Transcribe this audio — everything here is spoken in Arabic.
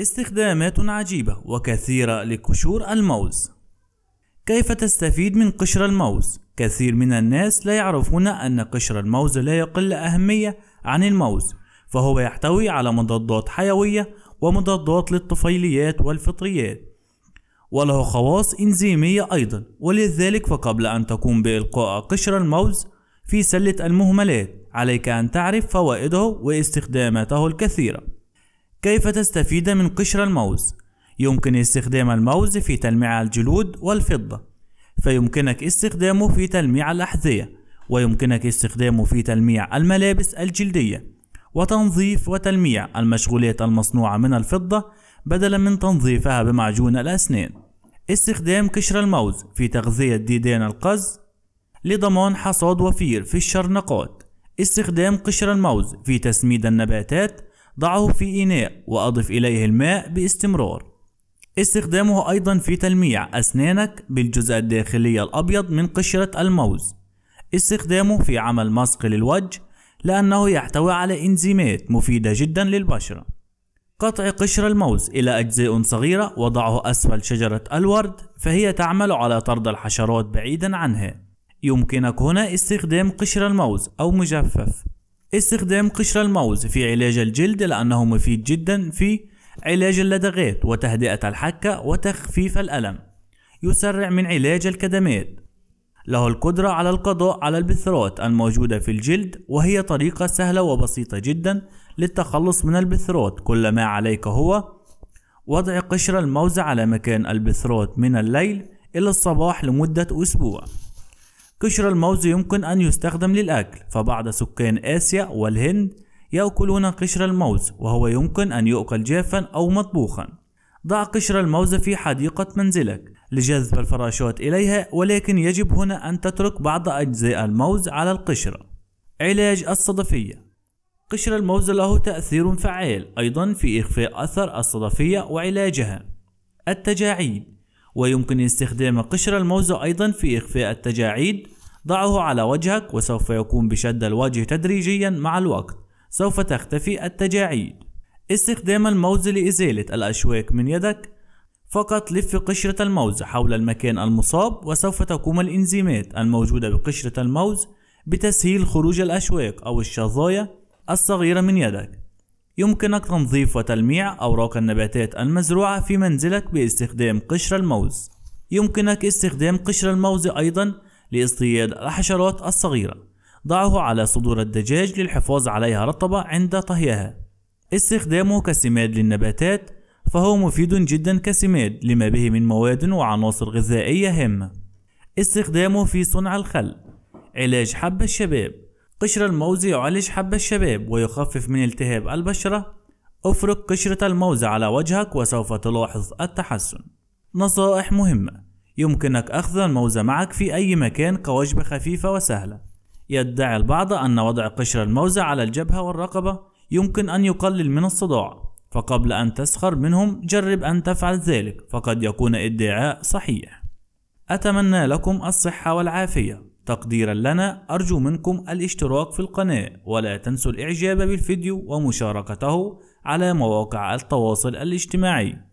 استخدامات عجيبة وكثيرة لقشور الموز كيف تستفيد من قشر الموز؟ كثير من الناس لا يعرفون أن قشر الموز لا يقل أهمية عن الموز فهو يحتوي على مضادات حيوية ومضادات للطفيليات والفطريات وله خواص إنزيمية أيضا ولذلك فقبل أن تقوم بإلقاء قشر الموز في سلة المهملات عليك أن تعرف فوائده واستخداماته الكثيرة كيف تستفيد من قشر الموز؟ يمكن استخدام الموز في تلميع الجلود والفضة فيمكنك استخدامه في تلميع الأحذية ويمكنك استخدامه في تلميع الملابس الجلدية وتنظيف وتلميع المشغولات المصنوعة من الفضة بدلا من تنظيفها بمعجون الأسنان استخدام قشر الموز في تغذية ديدان القز لضمان حصاد وفير في الشرنقات استخدام قشر الموز في تسميد النباتات ضعه في إناء وأضف إليه الماء باستمرار استخدامه أيضا في تلميع أسنانك بالجزء الداخلي الأبيض من قشرة الموز استخدامه في عمل مسق للوجه لأنه يحتوي على إنزيمات مفيدة جدا للبشرة قطع قشر الموز إلى أجزاء صغيرة وضعه أسفل شجرة الورد فهي تعمل على طرد الحشرات بعيدا عنها يمكنك هنا استخدام قشر الموز أو مجفف استخدام قشر الموز في علاج الجلد لأنه مفيد جدا في علاج اللدغات وتهدئة الحكة وتخفيف الألم يسرع من علاج الكدمات له القدرة على القضاء على البثرات الموجودة في الجلد وهي طريقة سهلة وبسيطة جدا للتخلص من البثرات كل ما عليك هو وضع قشر الموز على مكان البثرات من الليل إلى الصباح لمدة أسبوع قشر الموز يمكن أن يستخدم للأكل فبعض سكان آسيا والهند يأكلون قشر الموز وهو يمكن أن يؤكل جافا أو مطبوخا ضع قشر الموز في حديقة منزلك لجذب الفراشات إليها ولكن يجب هنا أن تترك بعض أجزاء الموز على القشرة علاج الصدفية قشر الموز له تأثير فعال أيضا في إخفاء أثر الصدفية وعلاجها التجاعيد ويمكن استخدام قشر الموزة أيضا في إخفاء التجاعيد ضعه على وجهك وسوف يكون بشد الوجه تدريجيا مع الوقت سوف تختفي التجاعيد استخدام الموز لإزالة الأشواك من يدك فقط لف قشرة الموز حول المكان المصاب وسوف تقوم الإنزيمات الموجودة بقشرة الموز بتسهيل خروج الأشواك أو الشظايا الصغيرة من يدك يمكنك تنظيف وتلميع أوراق النباتات المزروعة في منزلك باستخدام قشر الموز يمكنك استخدام قشر الموز أيضا لاصطياد الحشرات الصغيرة ضعه على صدور الدجاج للحفاظ عليها رطبة عند طهيها استخدامه كسماد للنباتات فهو مفيد جدا كسماد لما به من مواد وعناصر غذائية هامة استخدامه في صنع الخل علاج حب الشباب قشر الموز يعالج حب الشباب ويخفف من التهاب البشرة افرك قشرة الموز على وجهك وسوف تلاحظ التحسن نصائح مهمة يمكنك أخذ الموز معك في أي مكان كوجبة خفيفة وسهلة يدعي البعض أن وضع قشر الموز على الجبهة والرقبة يمكن أن يقلل من الصداع فقبل أن تسخر منهم جرب أن تفعل ذلك فقد يكون ادعاء صحيح أتمنى لكم الصحة والعافية تقديرا لنا أرجو منكم الاشتراك في القناة ولا تنسوا الإعجاب بالفيديو ومشاركته على مواقع التواصل الاجتماعي